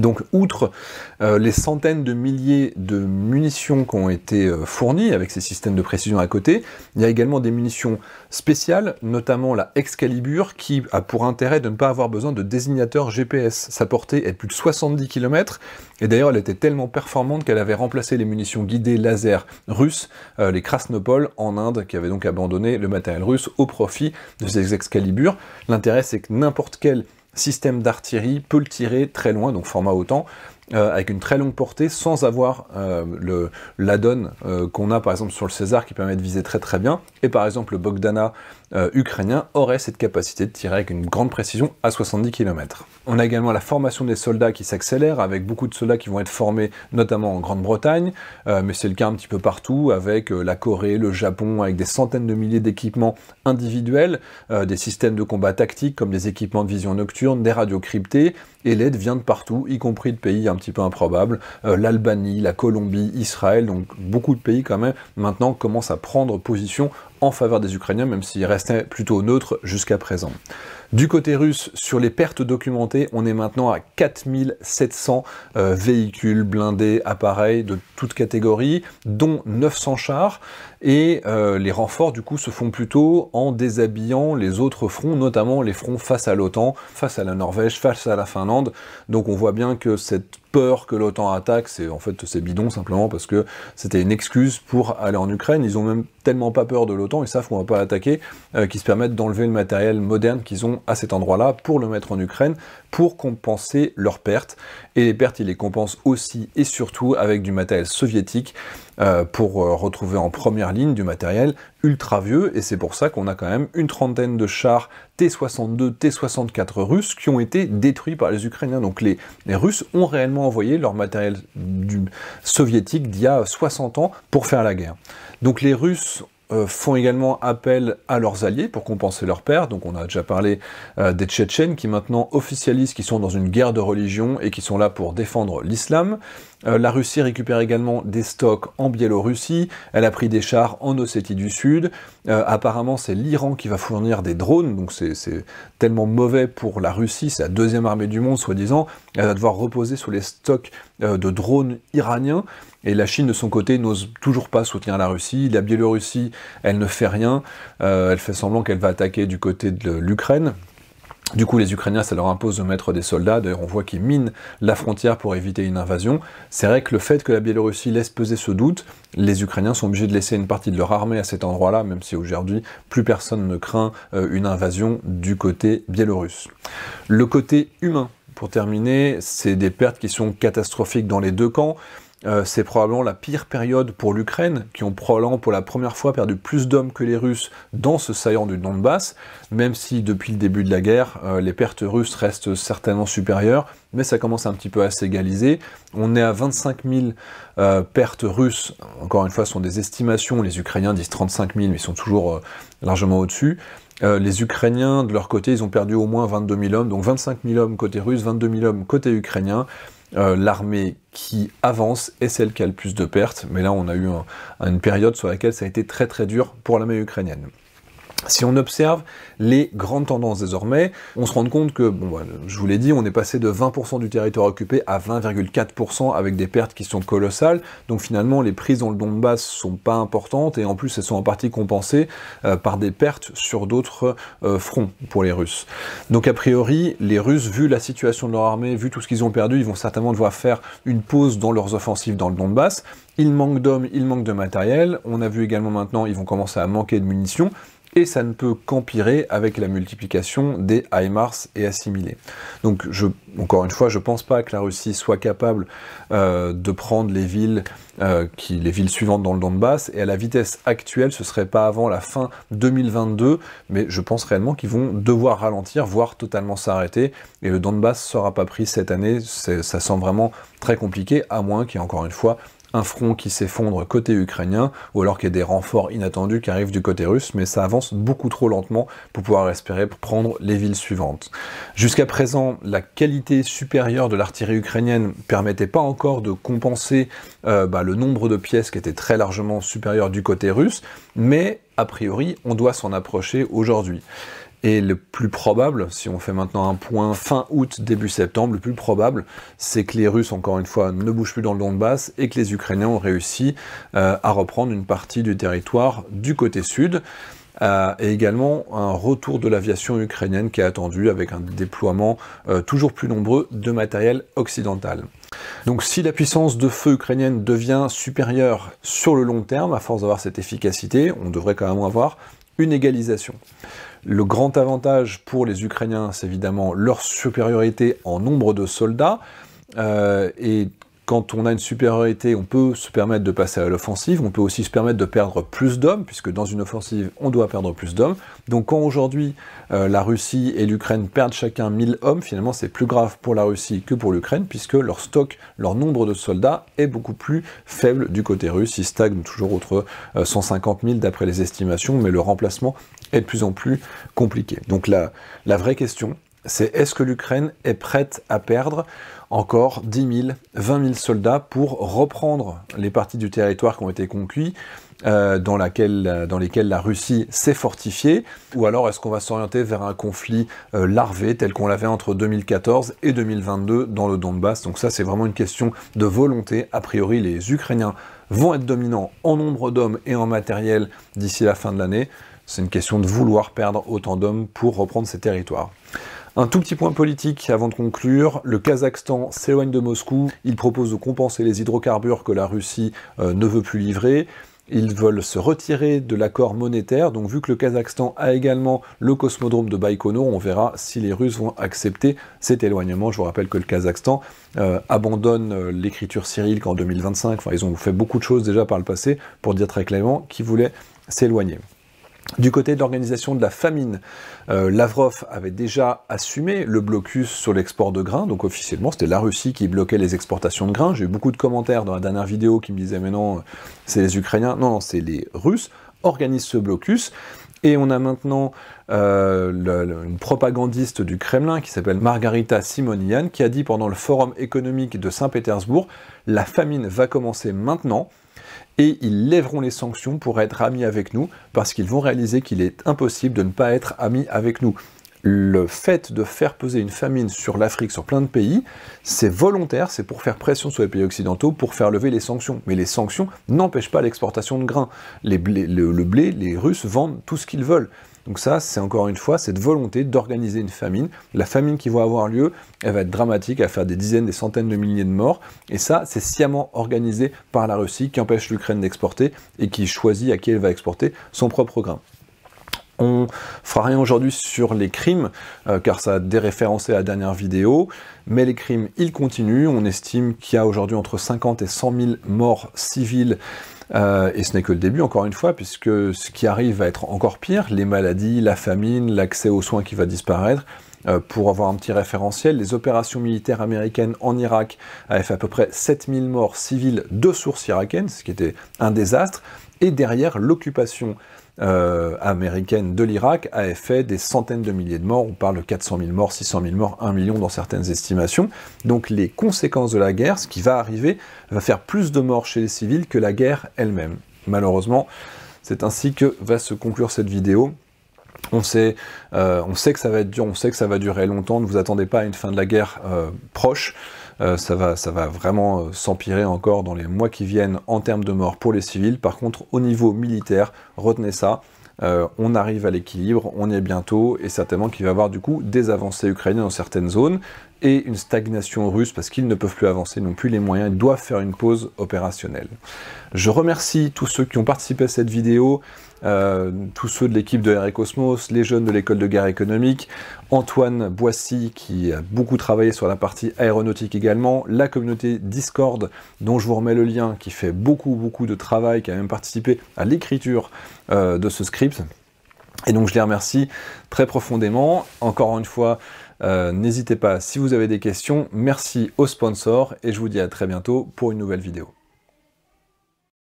Donc, outre euh, les centaines de milliers de munitions qui ont été euh, fournies avec ces systèmes de précision à côté, il y a également des munitions spéciales, notamment la Excalibur, qui a pour intérêt de ne pas avoir besoin de désignateur GPS. Sa portée est de plus de 70 km, et d'ailleurs elle était tellement performante qu'elle avait remplacé les munitions guidées laser russes, euh, les Krasnopol en Inde, qui avaient donc abandonné le matériel russe au profit de ces Excalibur. L'intérêt c'est que n'importe quel système d'artillerie peut le tirer très loin, donc format autant, euh, avec une très longue portée sans avoir euh, le, la donne euh, qu'on a par exemple sur le César qui permet de viser très très bien et par exemple le Bogdana euh, ukrainien aurait cette capacité de tirer avec une grande précision à 70 km. On a également la formation des soldats qui s'accélère, avec beaucoup de soldats qui vont être formés notamment en Grande-Bretagne, euh, mais c'est le cas un petit peu partout, avec euh, la Corée, le Japon, avec des centaines de milliers d'équipements individuels, des systèmes de combat tactique comme des équipements de vision nocturne, des radios cryptées, et l'aide vient de partout, y compris de pays un petit peu improbables, l'Albanie, la Colombie, Israël, donc beaucoup de pays quand même maintenant commencent à prendre position en faveur des Ukrainiens, même s'il restait plutôt neutre jusqu'à présent. Du côté russe, sur les pertes documentées, on est maintenant à 4700 euh, véhicules blindés, appareils de toutes catégories, dont 900 chars. Et euh, les renforts, du coup, se font plutôt en déshabillant les autres fronts, notamment les fronts face à l'OTAN, face à la Norvège, face à la Finlande. Donc on voit bien que cette peur que l'OTAN attaque, c'est en fait c'est bidon simplement parce que c'était une excuse pour aller en Ukraine. Ils ont même tellement pas peur de l'OTAN, ils savent qu'on va pas attaquer, euh, qu'ils se permettent d'enlever le matériel moderne qu'ils ont à cet endroit-là pour le mettre en Ukraine, pour compenser leurs pertes. Et les pertes, ils les compensent aussi et surtout avec du matériel soviétique euh, pour euh, retrouver en première ligne du matériel ultra vieux. Et c'est pour ça qu'on a quand même une trentaine de chars T-62, T-64 russes qui ont été détruits par les Ukrainiens. Donc les, les Russes ont réellement envoyé leur matériel du, soviétique d'il y a 60 ans pour faire la guerre. Donc les Russes euh, font également appel à leurs alliés pour compenser leurs pertes, Donc on a déjà parlé euh, des Tchétchènes qui maintenant officialisent qui sont dans une guerre de religion et qui sont là pour défendre l'islam. Euh, la Russie récupère également des stocks en Biélorussie. Elle a pris des chars en Ossétie du Sud. Euh, apparemment, c'est l'Iran qui va fournir des drones. Donc c'est tellement mauvais pour la Russie. C'est la deuxième armée du monde, soi-disant. Elle va devoir reposer sur les stocks euh, de drones iraniens. Et la Chine, de son côté, n'ose toujours pas soutenir la Russie. La Biélorussie, elle ne fait rien. elle fait semblant qu'elle va attaquer du côté de l'Ukraine. Du coup, les Ukrainiens, ça leur impose de mettre des soldats. D'ailleurs, on voit qu'ils minent la frontière pour éviter une invasion. C'est vrai que le fait que la Biélorussie laisse peser ce doute, les Ukrainiens sont obligés de laisser une partie de leur armée à cet endroit-là, même si aujourd'hui, plus personne ne craint euh, une invasion du côté biélorusse. Le côté humain, pour terminer, c'est des pertes qui sont catastrophiques dans les deux camps. Euh, c'est probablement la pire période pour l'Ukraine, qui ont probablement pour la première fois perdu plus d'hommes que les Russes dans ce saillant du Donbass, même si depuis le début de la guerre, euh, les pertes russes restent certainement supérieures, mais ça commence un petit peu à s'égaliser. On est à 25 000 euh, pertes russes, encore une fois, ce sont des estimations, les Ukrainiens disent 35 000, mais ils sont toujours largement au-dessus. les Ukrainiens, de leur côté, ils ont perdu au moins 22 000 hommes, donc 25 000 hommes côté russe, 22 000 hommes côté ukrainien. Euh, l'armée qui avance est celle qui a le plus de pertes. Mais là, on a eu une période sur laquelle ça a été très très dur pour l'armée ukrainienne. Si on observe les grandes tendances désormais, on se rend compte que, bon, bah, je vous l'ai dit, on est passé de 20% du territoire occupé à 20,4% avec des pertes qui sont colossales. Donc finalement, les prises dans le Donbass sont pas importantes et en plus, elles sont en partie compensées euh, par des pertes sur d'autres euh, fronts pour les Russes. Donc a priori, les Russes, vu la situation de leur armée, vu tout ce qu'ils ont perdu, ils vont certainement devoir faire une pause dans leurs offensives dans le Donbass. Il manque d'hommes, il manque de matériel. On a vu également maintenant, ils vont commencer à manquer de munitions et ça ne peut qu'empirer avec la multiplication des HIMARS et assimilés. Donc, encore une fois, je ne pense pas que la Russie soit capable euh, de prendre les villes, euh, les villes suivantes dans le Donbass, et à la vitesse actuelle, ce ne serait pas avant la fin 2022, mais je pense réellement qu'ils vont devoir ralentir, voire totalement s'arrêter, et le Donbass ne sera pas pris cette année, ça semble vraiment très compliqué, à moins qu'il y ait encore une fois un front qui s'effondre côté ukrainien, ou alors qu'il y ait des renforts inattendus qui arrivent du côté russe, mais ça avance beaucoup trop lentement pour pouvoir espérer prendre les villes suivantes. Jusqu'à présent, la qualité supérieure de l'artillerie ukrainienne permettait pas encore de compenser euh, bah, le nombre de pièces qui était très largement supérieur du côté russe, mais a priori, on doit s'en approcher aujourd'hui. Et le plus probable, si on fait maintenant un point fin août, début septembre, le plus probable, c'est que les Russes, encore une fois, ne bougent plus dans le Donbass et que les Ukrainiens ont réussi euh, à reprendre une partie du territoire du côté sud. Euh, et également un retour de l'aviation ukrainienne qui est attendu avec un déploiement euh, toujours plus nombreux de matériel occidental. Donc si la puissance de feu ukrainienne devient supérieure sur le long terme, à force d'avoir cette efficacité, on devrait quand même avoir une égalisation. Le grand avantage pour les Ukrainiens, c'est évidemment leur supériorité en nombre de soldats. Euh, et quand on a une supériorité, on peut se permettre de passer à l'offensive, on peut aussi se permettre de perdre plus d'hommes, puisque dans une offensive, on doit perdre plus d'hommes. Donc quand aujourd'hui euh, la Russie et l'Ukraine perdent chacun 1000 hommes, finalement c'est plus grave pour la Russie que pour l'Ukraine, puisque leur stock, leur nombre de soldats est beaucoup plus faible du côté russe. Ils stagnent toujours entre 150 euh, 000 d'après les estimations, mais le remplacement est de plus en plus compliqué. Donc la vraie question, c'est est-ce que l'Ukraine est prête à perdre encore 10 000, 20 000 soldats pour reprendre les parties du territoire qui ont été conquis, euh, euh, dans, lesquelles la Russie s'est fortifiée, ou alors est-ce qu'on va s'orienter vers un conflit euh, larvé tel qu'on l'avait entre 2014 et 2022 dans le Donbass Donc ça c'est vraiment une question de volonté. A priori les Ukrainiens vont être dominants en nombre d'hommes et en matériel d'ici la fin de l'année. C'est une question de vouloir perdre autant d'hommes pour reprendre ces territoires. Un tout petit point politique avant de conclure, le Kazakhstan s'éloigne de Moscou, il propose de compenser les hydrocarbures que la Russie euh, ne veut plus livrer. Ils veulent se retirer de l'accord monétaire. Donc, vu que le Kazakhstan a également le cosmodrome de Baïkonour, on verra si les Russes vont accepter cet éloignement. Je vous rappelle que le Kazakhstan euh, abandonne euh, l'écriture Cyril en 2025. Enfin, ils ont fait beaucoup de choses déjà par le passé pour dire très clairement qu'ils voulaient s'éloigner. Du côté de l'organisation de la famine, euh, Lavrov avait déjà assumé le blocus sur l'export de grains, donc officiellement c'était la Russie qui bloquait les exportations de grains. J'ai eu beaucoup de commentaires dans la dernière vidéo qui me disaient mais non, c'est les Ukrainiens, non, non c'est les Russes organisent ce blocus. Et on a maintenant euh, une propagandiste du Kremlin qui s'appelle Margarita Simonian qui a dit pendant le forum économique de Saint-Pétersbourg, la famine va commencer maintenant et ils lèveront les sanctions pour être amis avec nous parce qu'ils vont réaliser qu'il est impossible de ne pas être amis avec nous. Le fait de faire peser une famine sur l'Afrique, sur plein de pays, c'est volontaire, c'est pour faire pression sur les pays occidentaux, pour faire lever les sanctions. Mais les sanctions n'empêchent pas l'exportation de grains. le blé, les Russes vendent tout ce qu'ils veulent. Donc ça, c'est encore une fois cette volonté d'organiser une famine. La famine qui va avoir lieu, elle va être dramatique, elle va faire des dizaines, des centaines de milliers de morts. Et ça, c'est sciemment organisé par la Russie qui empêche l'Ukraine d'exporter et qui choisit à qui elle va exporter son propre grain. On fera rien aujourd'hui sur les crimes, euh, car ça a déréférencé la dernière vidéo, mais les crimes, ils continuent. On estime qu'il y a aujourd'hui entre 50 et 100 000 morts civiles euh, et ce n'est que le début, encore une fois, puisque ce qui arrive va être encore pire, les maladies, la famine, l'accès aux soins qui va disparaître. Euh, pour avoir un petit référentiel, les opérations militaires américaines en Irak avaient fait à peu près 7000 morts civiles de sources irakiennes, ce qui était un désastre. Et derrière, l'occupation euh, américaine de l'Irak a fait des centaines de milliers de morts. On parle de 400 000 morts, 600 000 morts, 1 million dans certaines estimations. Donc les conséquences de la guerre, ce qui va arriver, va faire plus de morts chez les civils que la guerre elle-même. Malheureusement, c'est ainsi que va se conclure cette vidéo. On sait, euh, on sait que ça va être dur, on sait que ça va durer longtemps, ne vous attendez pas à une fin de la guerre euh, proche. Euh, ça, va, ça va vraiment euh, s'empirer encore dans les mois qui viennent en termes de morts pour les civils. Par contre, au niveau militaire, retenez ça. Euh, on arrive à l'équilibre, on y est bientôt, et certainement qu'il va y avoir du coup des avancées ukrainiennes dans certaines zones, et une stagnation russe parce qu'ils ne peuvent plus avancer non plus les moyens, ils doivent faire une pause opérationnelle. Je remercie tous ceux qui ont participé à cette vidéo, tous ceux de l'équipe de RE Cosmos, les jeunes de l'école de guerre économique. Antoine Boissy qui a beaucoup travaillé sur la partie aéronautique également, la communauté Discord dont je vous remets le lien qui fait beaucoup beaucoup de travail, qui a même participé à l'écriture euh, de ce script. Et donc je les remercie très profondément. Encore une fois, euh, n'hésitez pas si vous avez des questions. Merci aux sponsors et je vous dis à très bientôt pour une nouvelle vidéo.